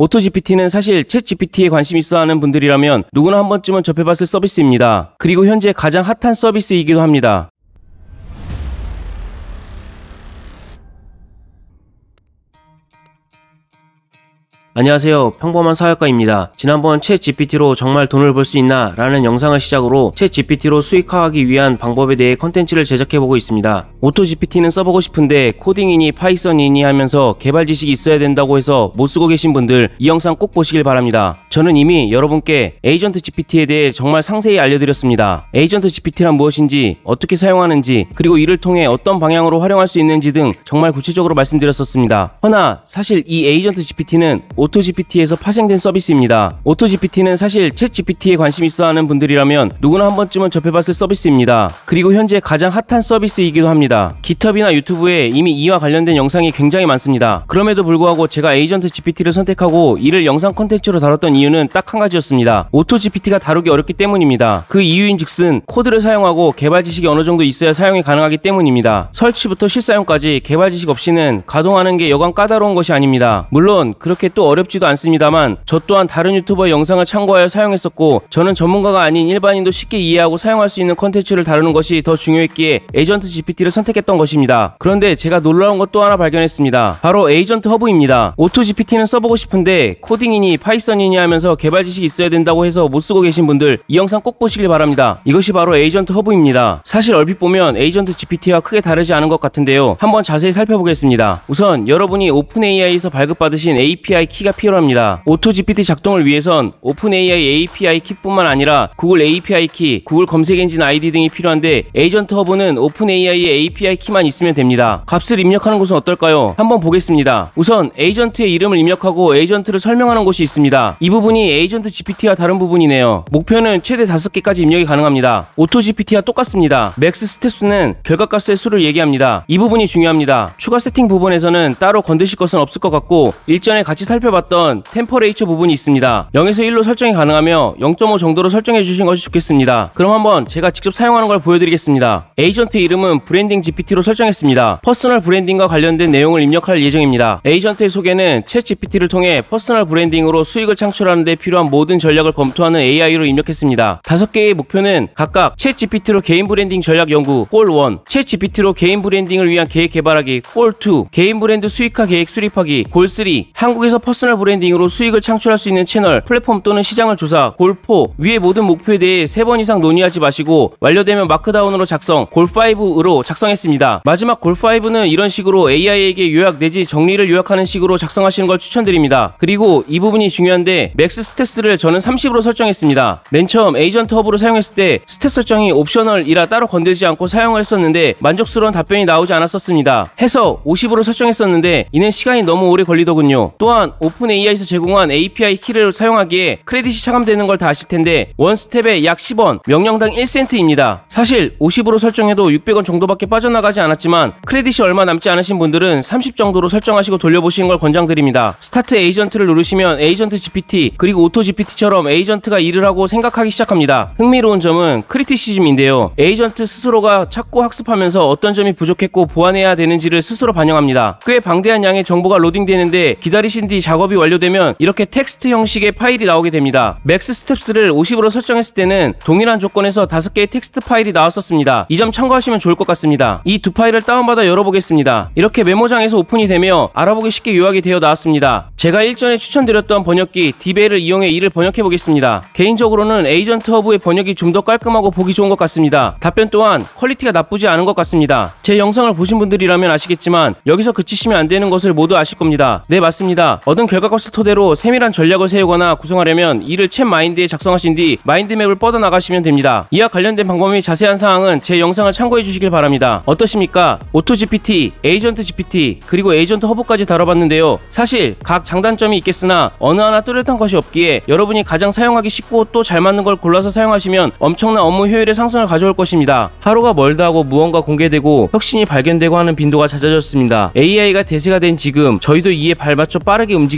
오토GPT는 사실 챗 GPT에 관심 있어 하는 분들이라면 누구나 한 번쯤은 접해봤을 서비스입니다. 그리고 현재 가장 핫한 서비스이기도 합니다. 안녕하세요. 평범한 사회과입니다. 지난번 채 GPT로 정말 돈을 벌 수 있나? 라는 영상을 시작으로 채 GPT로 수익화하기 위한 방법에 대해 컨텐츠를 제작해보고 있습니다. 오토 GPT는 써보고 싶은데 코딩이니 파이썬이니 하면서 개발 지식이 있어야 된다고 해서 못 쓰고 계신 분들 이 영상 꼭 보시길 바랍니다. 저는 이미 여러분께 에이전트 GPT에 대해 정말 상세히 알려드렸습니다. 에이전트 GPT란 무엇인지, 어떻게 사용하는지, 그리고 이를 통해 어떤 방향으로 활용할 수 있는지 등 정말 구체적으로 말씀드렸었습니다. 허나 사실 이 에이전트 GPT는 오토GPT에서 파생된 서비스입니다. 오토GPT는 사실 챗GPT에 관심 있어 하는 분들이라면 누구나 한 번쯤은 접해봤을 서비스입니다. 그리고 현재 가장 핫한 서비스이기도 합니다. GitHub이나 유튜브에 이미 이와 관련된 영상이 굉장히 많습니다. 그럼에도 불구하고 제가 에이전트 GPT를 선택하고 이를 영상 컨텐츠로 다뤘던 이유는 딱 한 가지였습니다. 오토GPT가 다루기 어렵기 때문입니다. 그 이유인즉슨 코드를 사용하고 개발 지식이 어느 정도 있어야 사용이 가능하기 때문입니다. 설치부터 실사용까지 개발 지식 없이는 가동하는 게 여간 까다로운 것이 아닙니다. 물론 그렇게 또 어렵지도 않습니다만 저 또한 다른 유튜버의 영상을 참고하여 사용했었고 저는 전문가가 아닌 일반인도 쉽게 이해하고 사용할 수 있는 컨텐츠를 다루는 것이 더 중요했기에 에이전트 GPT를 선택했던 것입니다. 그런데 제가 놀라운 것 또 하나 발견했습니다. 바로 에이전트 허브입니다. 오토 GPT는 써보고 싶은데 코딩이니 파이썬이니 하면서 개발 지식이 있어야 된다고 해서 못 쓰고 계신 분들 이 영상 꼭 보시길 바랍니다. 이것이 바로 에이전트 허브입니다. 사실 얼핏 보면 에이전트 GPT와 크게 다르지 않은 것 같은데요. 한번 자세히 살펴보겠습니다. 우선 여러분이 오픈AI에서 발급받으신 API 키 키가 필요합니다. 오토GPT 작동을 위해선 오픈AI API 키뿐만 아니라 구글 API 키, 구글 검색 엔진 아이디 등이 필요한데 에이전트 허브는 오픈AI의 API 키만 있으면 됩니다. 값을 입력하는 곳은 어떨까요? 한번 보겠습니다. 우선 에이전트의 이름을 입력하고 에이전트를 설명하는 곳이 있습니다. 이 부분이 에이전트 GPT와 다른 부분이네요. 목표는 최대 5개까지 입력이 가능합니다. 오토 GPT와 똑같습니다. 맥스 스텝 수는 결과값의 수를 얘기합니다. 이 부분이 중요합니다. 추가 세팅 부분에서는 따로 건드실 것은 없을 것 같고 일전에 같이 살펴 살펴봤던 템퍼레이처 부분이 있습니다. 0에서 1로 설정이 가능하며 0.5 정도로 설정해 주신 것이 좋겠습니다. 그럼 한번 제가 직접 사용하는 걸 보여드리겠습니다. 에이전트 이름은 브랜딩 GPT로 설정했습니다. 퍼스널 브랜딩과 관련된 내용을 입력할 예정입니다. 에이전트의 소개는 채 GPT를 통해 퍼스널 브랜딩으로 수익을 창출하는 데 필요한 모든 전략을 검토하는 AI로 입력했습니다. 다섯 개의 목표는 각각 채 GPT로 개인 브랜딩 전략 연구 골 1, 채 GPT로 개인 브랜딩을 위한 계획 개발하기 골 2, 개인 브랜드 수익화 계획 수립하기 골 3, 한국에서 퍼스 널 퍼스널 브랜딩으로 수익을 창출할 수 있는 채널, 플랫폼 또는 시장을 조사, 골포, 위의 모든 목표에 대해 3번 이상 논의하지 마시고 완료되면 마크다운으로 작성, 골5으로 작성했습니다. 마지막 골5는 이런 식으로 AI에게 요약 내지 정리를 요약하는 식으로 작성하시는 걸 추천드립니다. 그리고 이 부분이 중요한데 맥스 스탯스를 저는 30으로 설정했습니다. 맨 처음 에이전트 허브로 사용했을 때 스탯 설정이 옵셔널이라 따로 건들지 않고 사용을 했었는데 만족스러운 답변이 나오지 않았었습니다. 해서 50으로 설정했었는데 이는 시간이 너무 오래 걸리더군요. 또한 오픈AI에서 제공한 API 키를 사용하기에 크레딧이 차감되는 걸 다 아실 텐데 원스텝에 약 10원, 명령당 1센트입니다. 사실 50으로 설정해도 600원 정도밖에 빠져나가지 않았지만 크레딧이 얼마 남지 않으신 분들은 30 정도로 설정하시고 돌려보시는 걸 권장드립니다. 스타트 에이전트를 누르시면 에이전트 GPT 그리고 오토 GPT처럼 에이전트가 일을 하고 생각하기 시작합니다. 흥미로운 점은 크리티시즘인데요. 에이전트 스스로가 찾고 학습하면서 어떤 점이 부족했고 보완해야 되는지를 스스로 반영합니다. 꽤 방대한 양의 정보가 로딩되는데 기다리신 뒤 작업 작업이 완료되면 이렇게 텍스트 형식의 파일이 나오게 됩니다. 맥스 스텝스를 50으로 설정했을 때는 동일한 조건에서 5개의 텍스트 파일이 나왔었습니다. 이 점 참고하시면 좋을 것 같습니다. 이 두 파일을 다운받아 열어보겠습니다. 이렇게 메모장에서 오픈이 되며 알아보기 쉽게 요약이 되어 나왔습니다. 제가 일전에 추천드렸던 번역기 디벨을 이용해 이를 번역해 보겠습니다. 개인적으로는 에이전트 허브의 번역이 좀 더 깔끔하고 보기 좋은 것 같습니다. 답변 또한 퀄리티가 나쁘지 않은 것 같습니다. 제 영상을 보신 분들이라면 아시겠지만 여기서 그치시면 안 되는 것을 모두 아실 겁니다. 네 맞습니다. 얻은 결과값을 토대로 세밀한 전략을 세우거나 구성하려면 이를 챗 마인드에 작성하신 뒤 마인드맵을 뻗어나가시면 됩니다. 이와 관련된 방법 및 자세한 사항은 제 영상을 참고해 주시길 바랍니다. 어떠십니까? 오토 GPT, 에이전트 GPT, 그리고 에이전트 허브까지 다뤄봤는데요. 사실 각 장단점이 있겠으나 어느 하나 뚜렷한 것이 없기에 여러분이 가장 사용하기 쉽고 또 잘 맞는 걸 골라서 사용하시면 엄청난 업무 효율의 상승을 가져올 것입니다. 하루가 멀다 하고 무언가 공개되고 혁신이 발견되고 하는 빈도가 잦아졌습니다. AI가 대세가 된 지금 저희도 이에 발맞춰 빠르게 움직입니다.